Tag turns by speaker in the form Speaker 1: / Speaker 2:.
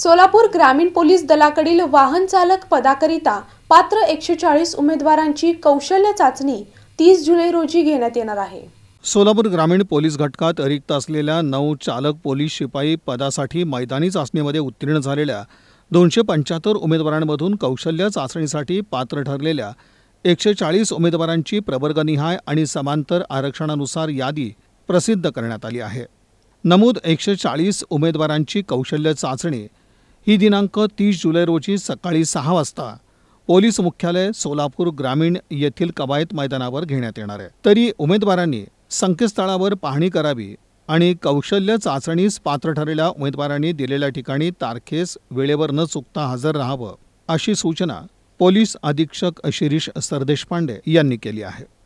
Speaker 1: सोलापूर ग्रामीण पोलीस दलाकडील वाहन चालक पदाकरिता पात्र एकशे चाळीस उमेदवारांची कौशल्य चाचणी तीस जुलै रोजी घेण्यात येणार आहे
Speaker 2: सोलापूर ग्रामीण पोलीस घटकात रिक्त असलेल्या नऊ चालक पोलीस शिपाई पदासाठी मैदानी चाचणीमध्ये उत्तीर्ण झालेल्या दोनशे पंच्याहत्तर उमेदवारांमधून कौशल्य चाचणीसाठी पात्र ठरलेल्या एकशे चाळीस उमेदवारांची प्रवर्गनिहाय आणि समांतर आरक्षणानुसार यादी प्रसिद्ध करण्यात आली आहे नमूद एकशे चाळीस उमेदवारांची कौशल्य चाचणी ही दिनांक तीस जुलै रोजी सकाळी सहा वाजता पोलीस मुख्यालय सोलापूर ग्रामीण येथील कवायत मैदानावर घेण्यात येणार आहे तरी उमेदवारांनी संकेतस्थळावर पाहणी करावी आणि कौशल्य चाचणीस पात्र ठरलेल्या उमेदवारांनी दिलेल्या ठिकाणी तारखेस वेळेवर न चुकता हजर राहावं अशी सूचना पोलीस अधीक्षक शिरीष सरदेशपांडे यांनी केली आहे